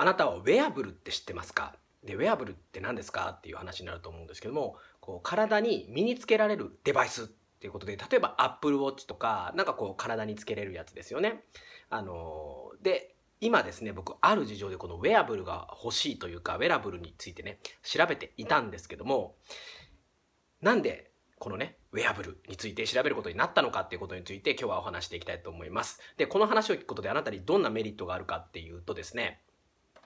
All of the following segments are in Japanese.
あなたはウェアブルって知ってますかでウェアブルって何ですかっていう話になると思うんですけどもこう体に身につけられるデバイスっていうことで例えば Apple Watch とかなんかこう体につけれるやつですよね。あのー、で今ですね僕ある事情でこのウェアブルが欲しいというかウェアブルについてね調べていたんですけどもなんでこのねウェアブルについて調べることになったのかっていうことについて今日はお話していきたいと思います。でこの話を聞くことであなたにどんなメリットがあるかっていうとですね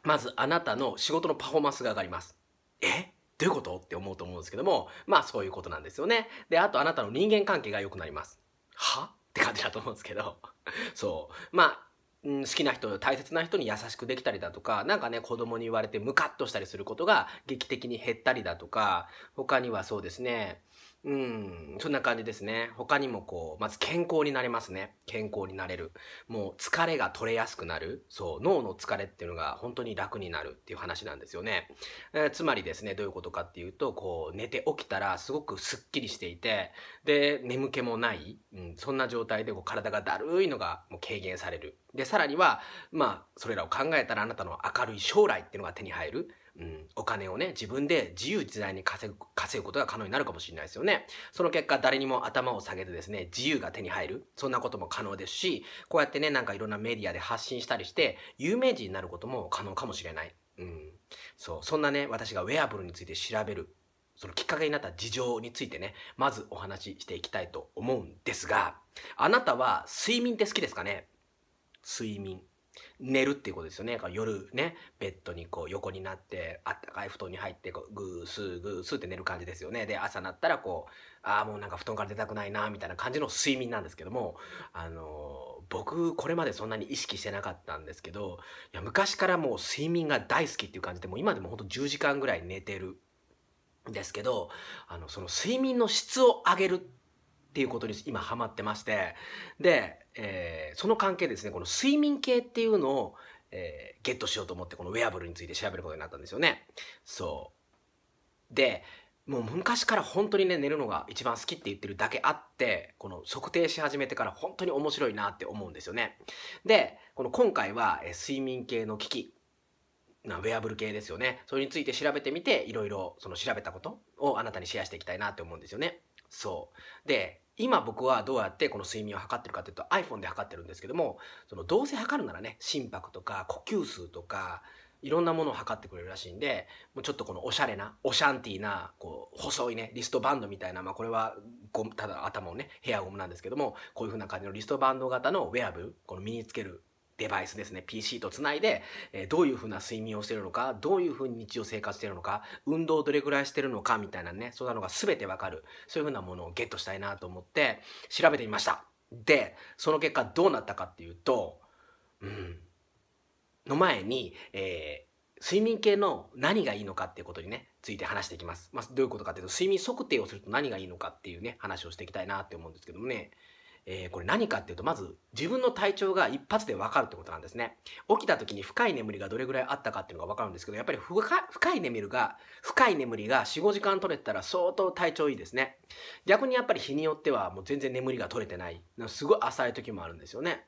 まずあなたの仕事のパフォーマンスが上がります。えどういうことって思うと思うんですけども、まあそういうことなんですよね。で、あとあなたの人間関係が良くなります。はって感じだと思うんですけど。そう。まあ、ん、好きな人、大切な人に優しくできたりだとか、何かね、子供に言われてムカッとしたりすることが劇的に減ったりだとか、他にはそうですね、うん、そんな感じですね。他にもこう、まず健康になれますね。健康になれる。もう疲れが取れやすくなる。そう、脳の疲れっていうのが本当に楽になるっていう話なんですよね。えー、つまりですね、どういうことかっていうと、こう、寝て起きたらすごくすっきりしていて、で、眠気もない、うん、そんな状態でこう体がだるいのがもう軽減される。で、さらには、まあ、それらを考えたらあなたの明るい将来っていうのが手に入る。うん、お金をね、自分で自由自在に稼ぐ、稼ぐことが可能になるかもしれないですよね。その結果、誰にも頭を下げてですね、自由が手に入る。そんなことも可能ですし、こうやってね、なんかいろんなメディアで発信したりして、有名人になることも可能かもしれない。うん。そう、そんなね、私がウェアブルについて調べる、そのきっかけになった事情についてね、まずお話ししていきたいと思うんですが、あなたは睡眠って好きですかね睡眠。寝るっていうことですよね。夜ね、ベッドにこう横になって、あったかい布団に入って、こうグースーグースーって寝る感じですよね。で、朝なったらこう、ああ、もうなんか布団から出たくないな、みたいな感じの睡眠なんですけども、あのー、僕、これまでそんなに意識してなかったんですけど、いや、昔からもう睡眠が大好きっていう感じで、もう今でもほんと10時間ぐらい寝てるんですけど、あの、その睡眠の質を上げるっていうことに今ハマってまして、で、えー、その関係ですねこの睡眠系っていうのを、えー、ゲットしようと思ってこのウェアブルについて調べることになったんですよね。そうでもう昔から本当にね寝るのが一番好きって言ってるだけあってこの測定し始めてから本当に面白いなって思うんですよね。でこの今回は、えー、睡眠系の機器なウェアブル系ですよねそれについて調べてみていろいろその調べたことをあなたにシェアしていきたいなって思うんですよね。そうで今僕はどうやってこの睡眠を測ってるかっていうと iPhone で測ってるんですけどもそのどうせ測るならね心拍とか呼吸数とかいろんなものを測ってくれるらしいんでもうちょっとこのおしゃれなオシャンティーなこう細いねリストバンドみたいな、まあ、これはただ頭をねヘアゴムなんですけどもこういうふうな感じのリストバンド型のウェアブルこの身につけるデバイスですね PC とつないで、えどういうふうな睡眠をしてるのかどういうふうに日常生活してるのか運動をどれぐらいしてるのかみたいなねそんなのが全てわかるそういうふうなものをゲットしたいなと思って調べてみましたでその結果どうなったかっていうとうんの前に、えー、睡眠系の何がいいのかっていうことにねついて話していきます、まあ、どういうことかっていうと睡眠測定をすると何がいいのかっていうね話をしていきたいなって思うんですけどもねえー、これ何かっていうとまず自分の体調が一発で分かるってことなんですね起きた時に深い眠りがどれぐらいあったかっていうのが分かるんですけどやっぱり深い眠りが深い眠りが45時間取れたら相当体調いいですね逆にやっぱり日によってはもう全然眠りが取れてないすごい浅い時もあるんですよね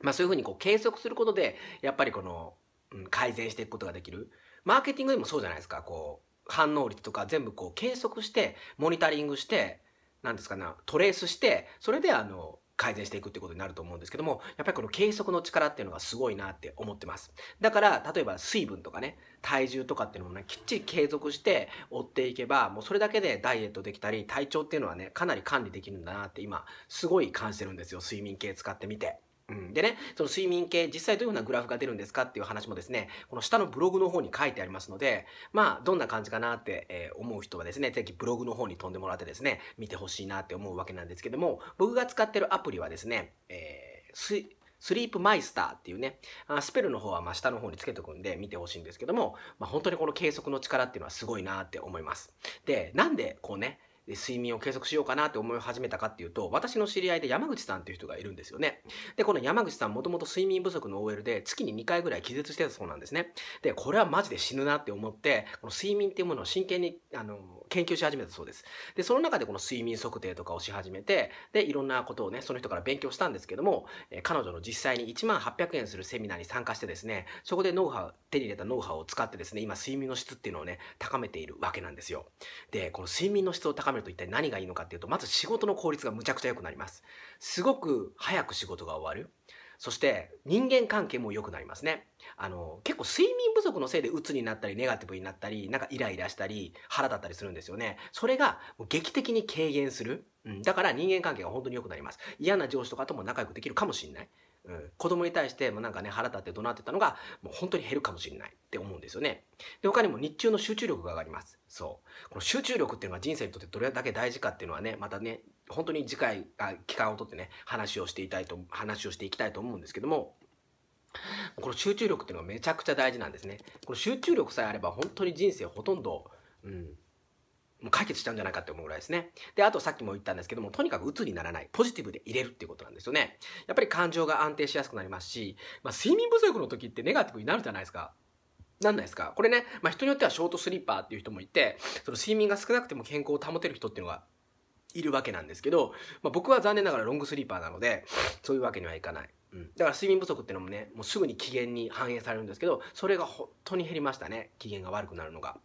まあそういうふうにこう計測することでやっぱりこの、うん、改善していくことができるマーケティングでもそうじゃないですかこう反応率とか全部こう計測してモニタリングして何ですかなトレースしてそれであの改善していくってことになると思うんですけどもやっぱりこの計測の力っていうのがすごいなって思ってますだから例えば水分とかね体重とかっていうのもねきっちり継続して追っていけばもうそれだけでダイエットできたり体調っていうのはねかなり管理できるんだなって今すごい感じてるんですよ睡眠系使ってみて。うん、でね、その睡眠系、実際どういうふうなグラフが出るんですかっていう話もですね、この下のブログの方に書いてありますので、まあ、どんな感じかなって、えー、思う人はですね、ぜひブログの方に飛んでもらってですね、見てほしいなって思うわけなんですけども、僕が使ってるアプリはですね、えー、スリープマイスターっていうね、スペルの方はま下の方につけておくんで見てほしいんですけども、まあ、本当にこの計測の力っていうのはすごいなって思います。で、なんでこうね、睡眠を計測しようかなって思い始めたかっていうと、私の知り合いで山口さんっていう人がいるんですよね。で、この山口さんもともと睡眠不足の OL で月に2回ぐらい気絶してたそうなんですね。で、これはマジで死ぬなって思って、この睡眠っていうものを真剣に、あの、研究し始めたそうです。で、その中でこの睡眠測定とかをし始めて、で、いろんなことをね、その人から勉強したんですけども、え彼女の実際に1万800円するセミナーに参加してですね、そこでノウハウ、手に入れたノウハウを使ってですね、今睡眠の質っていうのをね、高めているわけなんですよ。で、この睡眠の質を高めめると一体何がいいのかっていうとまず仕事の効率がむちゃくちゃ良くなりますすごく早く仕事が終わるそして人間関係も良くなりますねあの結構睡眠不足のせいで鬱になったりネガティブになったりなんかイライラしたり腹立ったりするんですよねそれが劇的に軽減する、うん、だから人間関係が本当に良くなります嫌な上司とかとも仲良くできるかもしれないうん、子供に対してもなんかね腹立って怒鳴ってたのがもう本当に減るかもしれないって思うんですよねで他にも日中の集中力が上がりますそうこの集中力っていうのは人生にとってどれだけ大事かっていうのはねまたね本当に次回あ期間をとってね話をしていたいと話をしていきたいと思うんですけどもこの集中力っていうのがめちゃくちゃ大事なんですねこの集中力さえあれば本当に人生ほとんどうんもう解決しちゃうんじゃないかって思うぐらいですね。で、あとさっきも言ったんですけども、とにかく鬱にならない、ポジティブで入れるっていうことなんですよね。やっぱり感情が安定しやすくなりますし、まあ、睡眠不足の時ってネガティブになるじゃないですか。なんないですかこれね、まあ、人によってはショートスリッパーっていう人もいて、その睡眠が少なくても健康を保てる人っていうのがいるわけなんですけど、まあ、僕は残念ながらロングスリーパーなので、そういうわけにはいかない。うん、だから睡眠不足っていうのもね、もうすぐに機嫌に反映されるんですけど、それが本当に減りましたね。機嫌が悪くなるのが。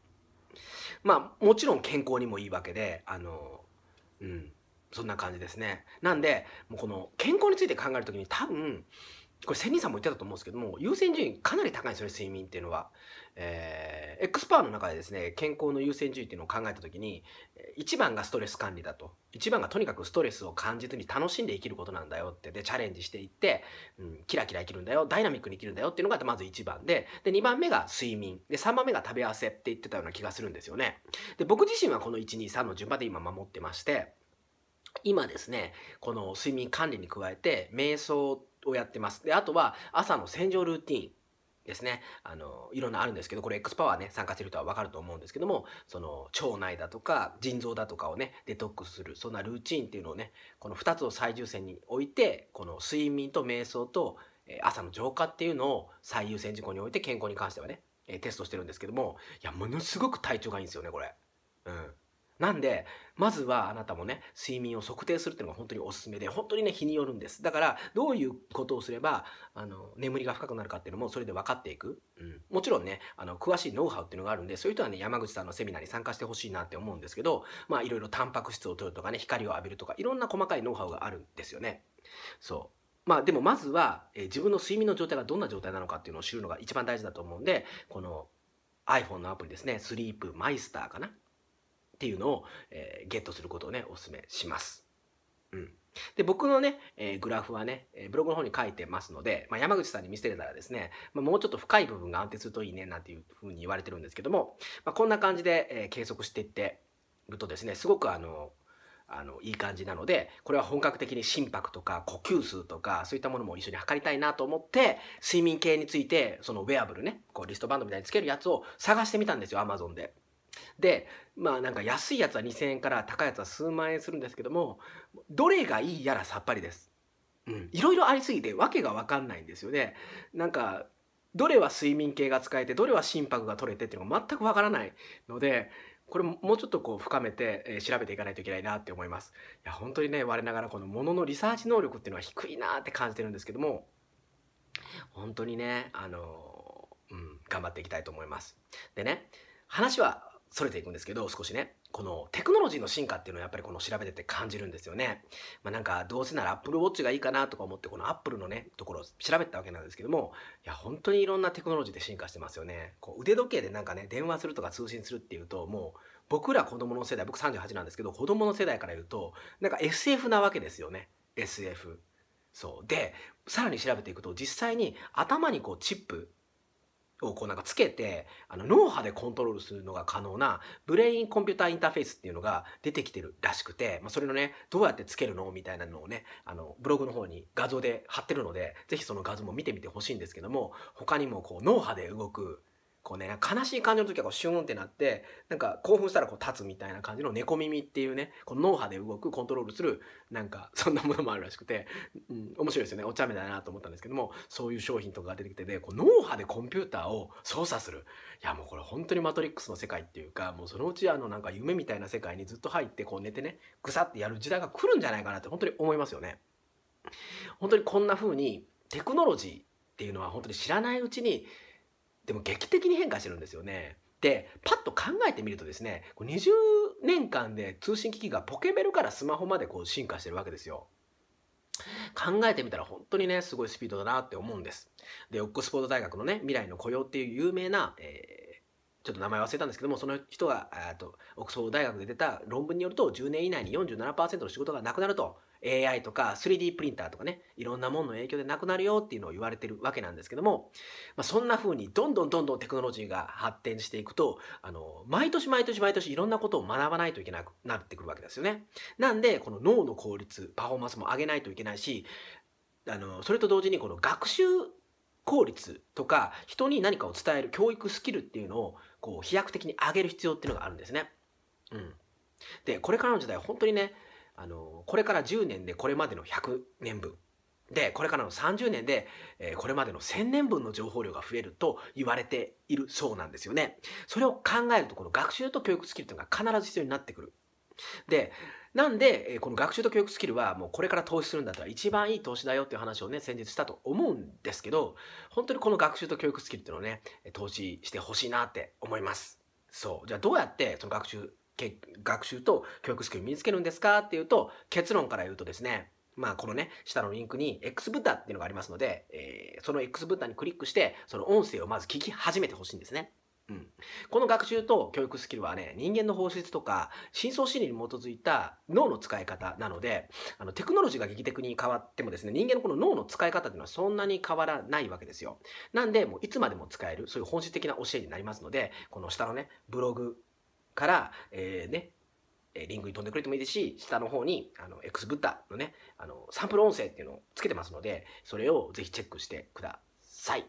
まあもちろん健康にもいいわけであのうんそんな感じですねなんでもうこの健康について考えるときに多分これ千人さんも言ってたと思うんですけども優先順位かなり高いんですよね睡眠っていうのは、えー、エクスパーの中でですね健康の優先順位っていうのを考えた時に1番がストレス管理だと1番がとにかくストレスを感じずに楽しんで生きることなんだよってでチャレンジしていって、うん、キラキラ生きるんだよダイナミックに生きるんだよっていうのがまず1番でで2番目が睡眠で3番目が食べ合わせって言ってたような気がするんですよねで僕自身はこの123の順番で今守ってまして今ですねこの睡眠管理に加えて瞑想をやってますであとは朝の洗浄ルーティンですねあのいろんなあるんですけどこれ X パワーね参加してる人は分かると思うんですけどもその腸内だとか腎臓だとかをねデトックスするそんなルーチンっていうのをねこの2つを最優先に置いてこの睡眠と瞑想と朝の浄化っていうのを最優先事項において健康に関してはねテストしてるんですけどもいやものすごく体調がいいんですよねこれうんなんで、まずはあなたもね、睡眠を測定するっていうのが本当におすすめで、本当にね、日によるんです。だから、どういうことをすれば、あの、眠りが深くなるかっていうのも、それで分かっていく。うん。もちろんね、あの、詳しいノウハウっていうのがあるんで、そういう人はね、山口さんのセミナーに参加してほしいなって思うんですけど、まあ、いろいろタンパク質を取るとかね、光を浴びるとか、いろんな細かいノウハウがあるんですよね。そう。まあでもまずは、え自分の睡眠の状態がどんな状態なのかっていうのを知るのが一番大事だと思うんで、この iPhone のアプリですね、スリープマイスターかな。っていうのを、えー、ゲットすることをね、お勧めします。うん。で、僕のね、えー、グラフはね、えー、ブログの方に書いてますので、まあ、山口さんに見せれたらですね、まあ、もうちょっと深い部分が安定するといいね、なんていうふうに言われてるんですけども、まあ、こんな感じで、えー、計測していってるとですね、すごくあの、あのいい感じなのでこれは本格的に心拍とか呼吸数とかそういったものも一緒に測りたいなと思って睡眠系についてそのウェアブルねこうリストバンドみたいにつけるやつを探してみたんですよアマゾンで。でまあなんか安いやつは2,000円から高いやつは数万円するんですけどもどれがいいやらさっぱりです。いろいろありすぎて訳が分かんないんですよね。なんかどれは睡眠系が使えてどれは心拍が取れてっていうのが全く分からないのでこれもうちょっとこう深めて、え調べていかないといけないなって思います。いや本当にね我ながらこのもののリサーチ能力っていうのは低いなって感じてるんですけども本当にねあの、うん、頑張っていきたいと思います。でね話はそれていくんですけど少しねこのテクノロジーの進化っていうのはやっぱりこの調べてて感じるんですよね、まあ、なんかどうせなら Apple Watch がいいかなとか思ってこの Apple のねところを調べたわけなんですけどもいや本当にいろんなテクノロジーで進化してますよねこう腕時計でなんかね電話するとか通信するっていうともう僕ら子供の世代僕38なんですけど子供の世代から言うとなんか SF なわけですよね SF そうでさらに調べていくと実際に頭にこうチップをこうなんかつけてあの脳波でコントロールするのが可能なブレインコンピューターインターフェースっていうのが出てきてるらしくて、まあ、それのねどうやってつけるのみたいなのをねあのブログの方に画像で貼ってるので是非その画像も見てみてほしいんですけども他にもこう脳波で動くこうね、悲しい感じの時はこうシューンってなって、なんか興奮したらこう立つみたいな感じの猫耳っていうね、この脳波で動くコントロールする、なんかそんなものもあるらしくて、うん、面白いですよね。お茶目だなと思ったんですけども、そういう商品とかが出てきてで、こう脳波でコンピューターを操作する。いやもうこれ本当にマトリックスの世界っていうか、もうそのうちあのなんか夢みたいな世界にずっと入ってこう寝てね、ぐさってやる時代が来るんじゃないかなって本当に思いますよね。本当にこんな風にテクノロジーっていうのは本当に知らないうちにでも劇的に変化してるんですよね。でパッと考えてみるとですね20年間で通信機器がポケベルからスマホまでこう進化してるわけですよ。考えてみたら本当にねすごいスピードだなって思うんです。でオックスフォード大学のね未来の雇用っていう有名な、えー、ちょっと名前忘れたんですけどもその人がオックスフォード大学で出た論文によると10年以内に47%の仕事がなくなると AI とか 3D プリンターとかね、いろんなものの影響でなくなるよっていうのを言われてるわけなんですけども、まあ、そんな風にどんどんどんどんテクノロジーが発展していくと、あの、毎年毎年毎年いろんなことを学ばないといけなくなってくるわけですよね。なんで、この脳の効率、パフォーマンスも上げないといけないし、あの、それと同時にこの学習効率とか人に何かを伝える教育スキルっていうのをこう飛躍的に上げる必要っていうのがあるんですね。うん、でこれからの時代本当にねあのこれから10年でこれまでの100年分でこれからの30年で、えこれまでの1,000年分の情報量が増えると言われているそうなんですよね。それを考えるとこの学習と教育スキルというのが必ず必要になってくる。でなんでこの学習と教育スキルはもうこれから投資するんだったら一番いい投資だよっていう話をね先日したと思うんですけど本当にこの学習と教育スキルっていうのをね投資してほしいなって思います。そうじゃあどうやってその学習学習と教育スキルを身につけるんですかっていうと、結論から言うとですね、まあ、このね、下のリンクに X ブッダっていうのがありますので、えー、その X ブッダにクリックして、その音声をまず聞き始めてほしいんですね。うん、この学習と教育スキルはね人間の本質とか深層心理に基づいた脳の使い方なのであのテクノロジーが劇的に変わってもですね人間のこの脳の使い方っていうのはそんなに変わらないわけですよなんでもういつまでも使えるそういう本質的な教えになりますのでこの下のねブログから、えー、ね、リングに飛んでくれてもいいですし、下の方に、あの、X ブッダのね、あの、サンプル音声っていうのをつけてますので、それをぜひチェックしてください。っ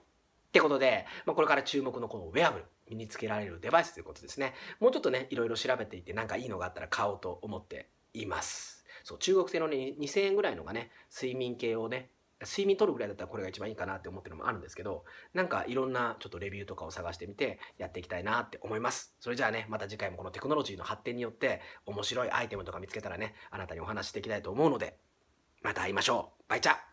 てことで、まあ、これから注目のこのウェアブル、身につけられるデバイスということですね。もうちょっとね、いろいろ調べていって、なんかいいのがあったら買おうと思っています。そう、中国製のね、2000円ぐらいのがね、睡眠系をね、睡眠取るぐらいだったらこれが一番いいかなって思ってるのもあるんですけどなんかいろんなちょっとレビューとかを探してみてやっていきたいなって思いますそれじゃあねまた次回もこのテクノロジーの発展によって面白いアイテムとか見つけたらねあなたにお話ししていきたいと思うのでまた会いましょうバイチャ